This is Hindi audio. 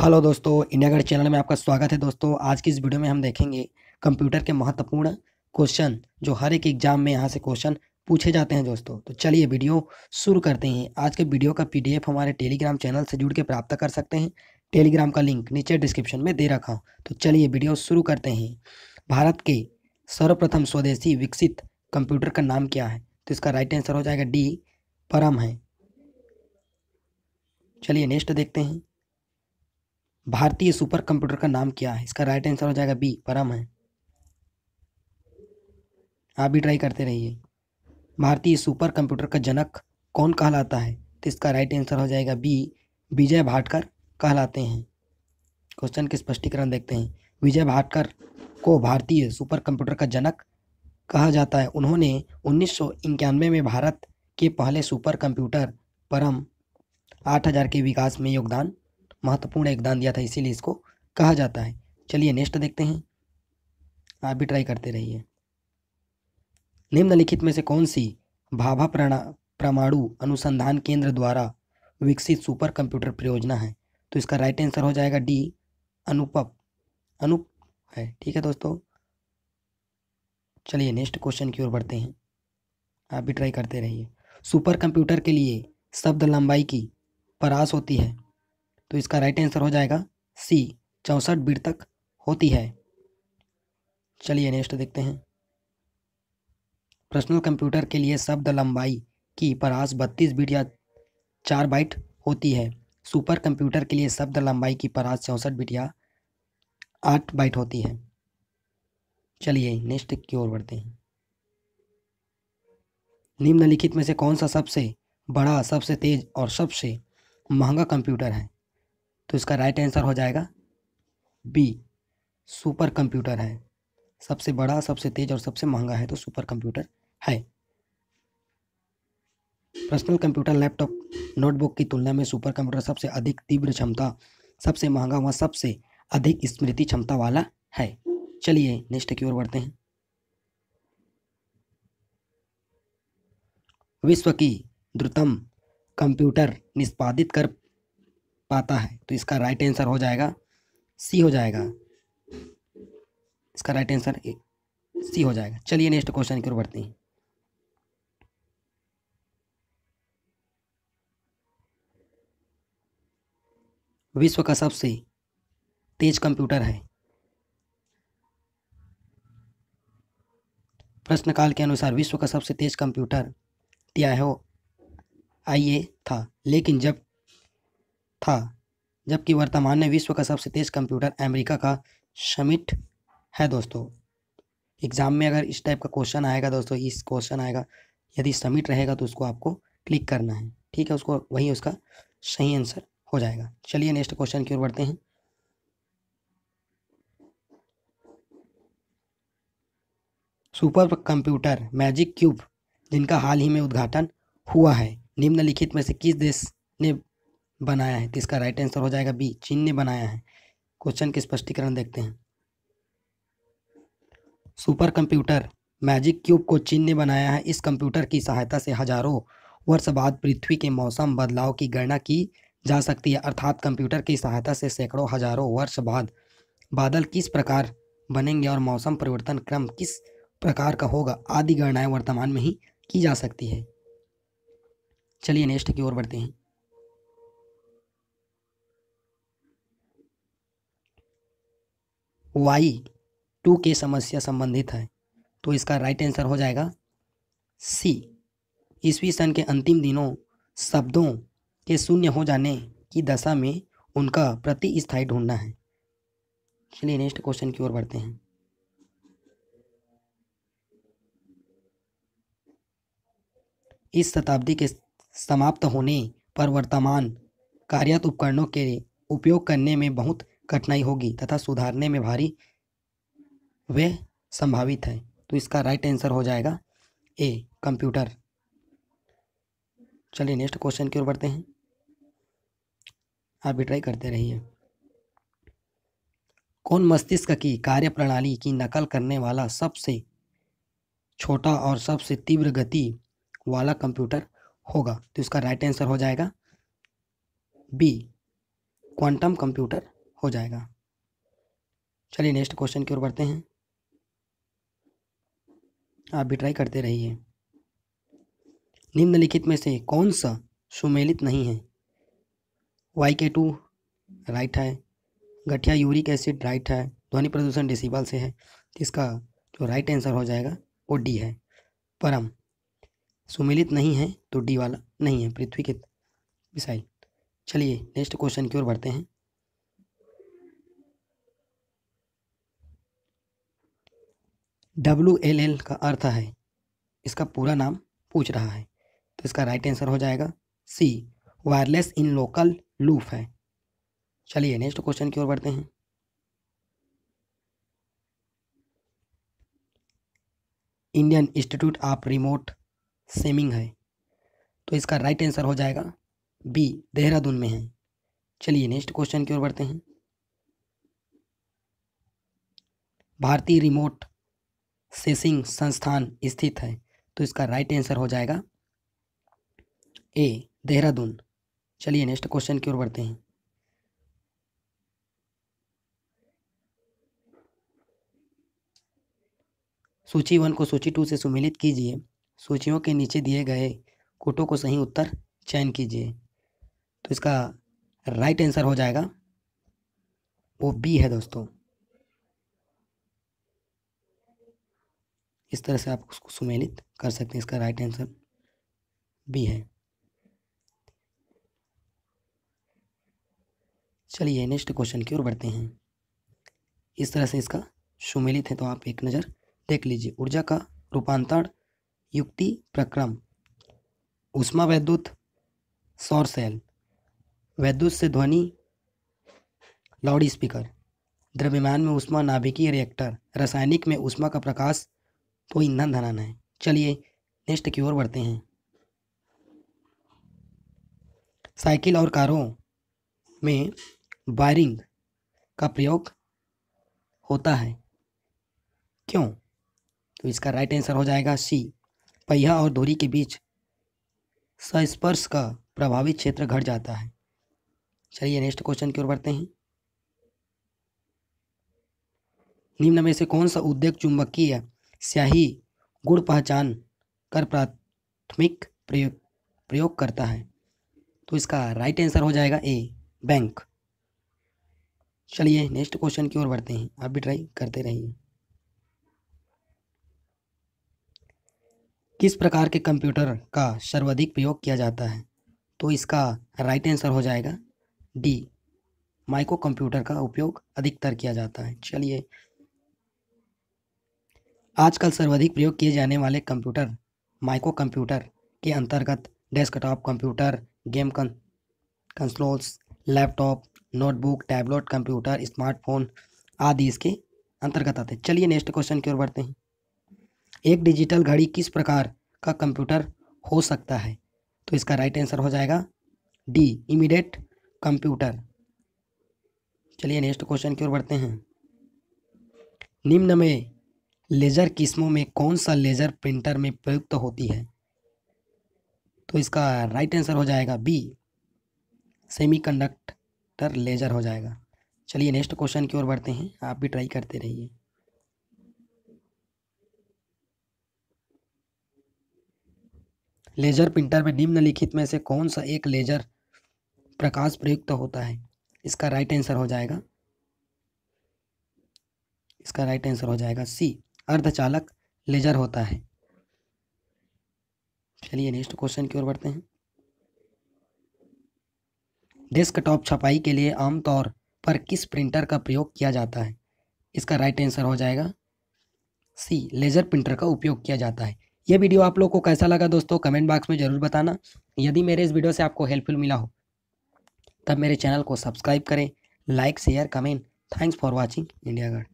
हेलो दोस्तों इंडियागढ़ चैनल में आपका स्वागत है दोस्तों आज की इस वीडियो में हम देखेंगे कंप्यूटर के महत्वपूर्ण क्वेश्चन जो हर एक एग्जाम में यहाँ से क्वेश्चन पूछे जाते हैं दोस्तों तो चलिए वीडियो शुरू करते हैं आज के वीडियो का पीडीएफ हमारे टेलीग्राम चैनल से जुड़ के प्राप्त कर सकते हैं टेलीग्राम का लिंक नीचे डिस्क्रिप्शन में दे रखा हूँ तो चलिए वीडियो शुरू करते हैं भारत के सर्वप्रथम स्वदेशी विकसित कंप्यूटर का नाम क्या है तो इसका राइट आंसर हो जाएगा डी परम है चलिए नेक्स्ट देखते हैं भारतीय सुपर कंप्यूटर का नाम क्या है इसका राइट आंसर हो जाएगा बी परम है आप भी ट्राई करते रहिए भारतीय सुपर कंप्यूटर का जनक कौन कहलाता है तो इसका राइट आंसर हो जाएगा बी विजय भाटकर कहलाते हैं क्वेश्चन के स्पष्टीकरण देखते हैं विजय भाटकर को भारतीय सुपर कंप्यूटर का जनक कहा जाता है उन्होंने उन्नीस में भारत के पहले सुपर कंप्यूटर परम आठ के विकास में योगदान महत्वपूर्ण योगदान दिया था इसीलिए इसको कहा जाता है चलिए नेक्स्ट देखते हैं आप भी ट्राई करते रहिए निम्नलिखित में से कौन सी भाभा प्रणा परमाणु अनुसंधान केंद्र द्वारा विकसित सुपर कंप्यूटर परियोजना है तो इसका राइट आंसर हो जाएगा डी अनुपप अनुप है ठीक है दोस्तों चलिए नेक्स्ट क्वेश्चन की ओर बढ़ते हैं आप भी ट्राई करते रहिए सुपर कंप्यूटर के लिए शब्द लंबाई की परास होती है तो इसका राइट आंसर हो जाएगा सी चौंसठ बीट तक होती है चलिए नेक्स्ट देखते हैं पर्सनल कंप्यूटर के लिए शब्द लंबाई की परास बत्तीस बीट या चार बाइट होती है सुपर कंप्यूटर के लिए शब्द लंबाई की परास चौंसठ बीट या आठ बाइट होती है चलिए नेक्स्ट की ओर बढ़ते हैं निम्नलिखित में से कौन सा सबसे बड़ा सबसे तेज और सबसे महंगा कंप्यूटर है तो इसका राइट आंसर हो जाएगा बी सुपर कंप्यूटर है सबसे बड़ा सबसे तेज और सबसे महंगा है तो सुपर कंप्यूटर है पर्सनल कंप्यूटर लैपटॉप नोटबुक की तुलना में सुपर कंप्यूटर सबसे अधिक तीव्र क्षमता सबसे महंगा व सबसे अधिक स्मृति क्षमता वाला है चलिए नेक्स्ट की ओर बढ़ते हैं विश्व की द्रुतम कंप्यूटर निष्पादित कर पाता है तो इसका राइट आंसर हो जाएगा सी हो जाएगा इसका राइट आंसर सी हो जाएगा चलिए नेक्स्ट क्वेश्चन की ओर बढ़ते हैं विश्व का सबसे तेज कंप्यूटर है प्रश्नकाल के अनुसार विश्व का सबसे तेज कंप्यूटर आई आइए था लेकिन जब था जबकि वर्तमान में विश्व का सबसे तेज कंप्यूटर अमेरिका का शमिट है दोस्तों एग्ज़ाम में अगर इस टाइप का क्वेश्चन आएगा दोस्तों इस क्वेश्चन आएगा यदि समिट रहेगा तो उसको आपको क्लिक करना है ठीक है उसको वही उसका सही आंसर हो जाएगा चलिए नेक्स्ट क्वेश्चन की ओर बढ़ते हैं सुपर कंप्यूटर मैजिक क्यूब जिनका हाल ही में उद्घाटन हुआ है निम्नलिखित में से किस देश ने बनाया है तो इसका राइट आंसर हो जाएगा बी चीन ने बनाया है क्वेश्चन के स्पष्टीकरण देखते हैं सुपर कंप्यूटर मैजिक क्यूब को चीन ने बनाया है इस कंप्यूटर की सहायता से हजारों वर्ष बाद पृथ्वी के मौसम बदलाव की गणना की जा सकती है अर्थात कंप्यूटर की सहायता से सैकड़ों हजारों वर्ष बाद बादल किस प्रकार बनेंगे और मौसम परिवर्तन क्रम किस प्रकार का होगा आदि गणनाएं वर्तमान में ही की जा सकती है चलिए नेक्स्ट की ओर बढ़ते हैं वाई टू के समस्या संबंधित है तो इसका राइट आंसर हो जाएगा सी ईस्वी सन के अंतिम दिनों शब्दों के शून्य हो जाने की दशा में उनका प्रति स्थायी ढूंढना है चलिए नेक्स्ट क्वेश्चन की ओर बढ़ते हैं इस शताब्दी के समाप्त होने पर वर्तमान कार्यत उपकरणों के उपयोग करने में बहुत कठिनाई होगी तथा सुधारने में भारी वे संभावित हैं तो इसका राइट आंसर हो जाएगा ए कंप्यूटर चलिए नेक्स्ट क्वेश्चन की ओर बढ़ते हैं आप भी ट्राई करते रहिए कौन मस्तिष्क की कार्य प्रणाली की नकल करने वाला सबसे छोटा और सबसे तीव्र गति वाला कंप्यूटर होगा तो इसका राइट आंसर हो जाएगा बी क्वांटम कंप्यूटर हो जाएगा चलिए नेक्स्ट क्वेश्चन की ओर बढ़ते हैं आप भी ट्राई करते रहिए निम्नलिखित में से कौन सा सुमेलित नहीं है वाई के टू राइट है गठिया यूरिक एसिड राइट है ध्वनि प्रदूषण डिसिबल से है इसका जो राइट आंसर हो जाएगा वो डी है परम सुमेलित नहीं है तो डी वाला नहीं है पृथ्वी के मिसाइल चलिए नेक्स्ट क्वेश्चन की ओर बढ़ते हैं डब्ल्यू एल एल का अर्थ है इसका पूरा नाम पूछ रहा है तो इसका राइट आंसर हो जाएगा सी वायरलेस इन लोकल लूफ है चलिए नेक्स्ट क्वेश्चन की ओर बढ़ते हैं Indian Institute of Remote Sensing है तो इसका राइट आंसर हो जाएगा बी देहरादून में है चलिए नेक्स्ट क्वेश्चन की ओर बढ़ते हैं भारतीय रिमोट सेसिंग संस्थान स्थित है तो इसका राइट आंसर हो जाएगा ए देहरादून चलिए नेक्स्ट क्वेश्चन की ओर बढ़ते हैं सूची वन को सूची टू से सुमिलित कीजिए सूचियों के नीचे दिए गए कोटों को सही उत्तर चयन कीजिए तो इसका राइट आंसर हो जाएगा वो बी है दोस्तों इस तरह से आप उसको सुमेलित कर सकते हैं इसका राइट आंसर बी है चलिए नेक्स्ट क्वेश्चन की ओर बढ़ते हैं इस तरह से इसका सुमेलित है तो आप एक नज़र देख लीजिए ऊर्जा का रूपांतरण युक्ति प्रक्रम उष्मा वैद्युत सौर सेल वैद्युत से ध्वनि लाउड स्पीकर द्रव्यमान में उष्मा नाभिकीय रिएक्टर रासायनिक में उष्मा का प्रकाश वो ईंधन धनन है चलिए नेक्स्ट की ओर बढ़ते हैं साइकिल और कारों में वायरिंग का प्रयोग होता है क्यों तो इसका राइट आंसर हो जाएगा सी पहिया और दूरी के बीच सस्पर्श का प्रभावित क्षेत्र घट जाता है चलिए नेक्स्ट क्वेश्चन की ओर बढ़ते हैं निम्न में से कौन सा उद्योग चुंबकीय स्याही गुण पहचान कर प्राथमिक प्रयोग प्रयोग करता है तो इसका राइट आंसर हो जाएगा ए बैंक चलिए नेक्स्ट क्वेश्चन की ओर बढ़ते हैं आप भी ट्राई करते रहिए किस प्रकार के कंप्यूटर का सर्वाधिक प्रयोग किया जाता है तो इसका राइट आंसर हो जाएगा डी माइक्रो कंप्यूटर का उपयोग अधिकतर किया जाता है चलिए आजकल सर्वाधिक प्रयोग किए जाने वाले कंप्यूटर माइक्रो कंप्यूटर के अंतर्गत डेस्कटॉप कंप्यूटर गेम कं consoles laptop notebook tablet computer smartphone आदि इसके अंतर्गत आते हैं चलिए नेक्स्ट क्वेश्चन की ओर बढ़ते हैं एक डिजिटल घड़ी किस प्रकार का कंप्यूटर हो सकता है तो इसका राइट आंसर हो जाएगा डी इमीडिएट कंप्यूटर चलिए नेक्स्ट क्वेश्चन की ओर बढ़ते हैं निम्न में लेज़र किस्मों में कौन सा लेज़र प्रिंटर में प्रयुक्त होती है तो इसका राइट आंसर हो जाएगा बी सेमीकंडक्टर लेज़र हो जाएगा चलिए नेक्स्ट क्वेश्चन की ओर बढ़ते हैं आप भी ट्राई करते रहिए लेज़र प्रिंटर में निम्नलिखित में, में से कौन सा एक लेज़र प्रकाश प्रयुक्त होता है इसका राइट आंसर हो जाएगा इसका राइट आंसर हो जाएगा सी अर्धचालक लेजर होता है चलिए नेक्स्ट क्वेश्चन की ओर बढ़ते हैं डेस्कटॉप छपाई के लिए आमतौर पर किस प्रिंटर का प्रयोग किया जाता है इसका राइट आंसर हो जाएगा सी लेजर प्रिंटर का उपयोग किया जाता है यह वीडियो आप लोग को कैसा लगा दोस्तों कमेंट बॉक्स में ज़रूर बताना यदि मेरे इस वीडियो से आपको हेल्पफुल मिला हो तब मेरे चैनल को सब्सक्राइब करें like share comment thanks for watching इंडियागढ़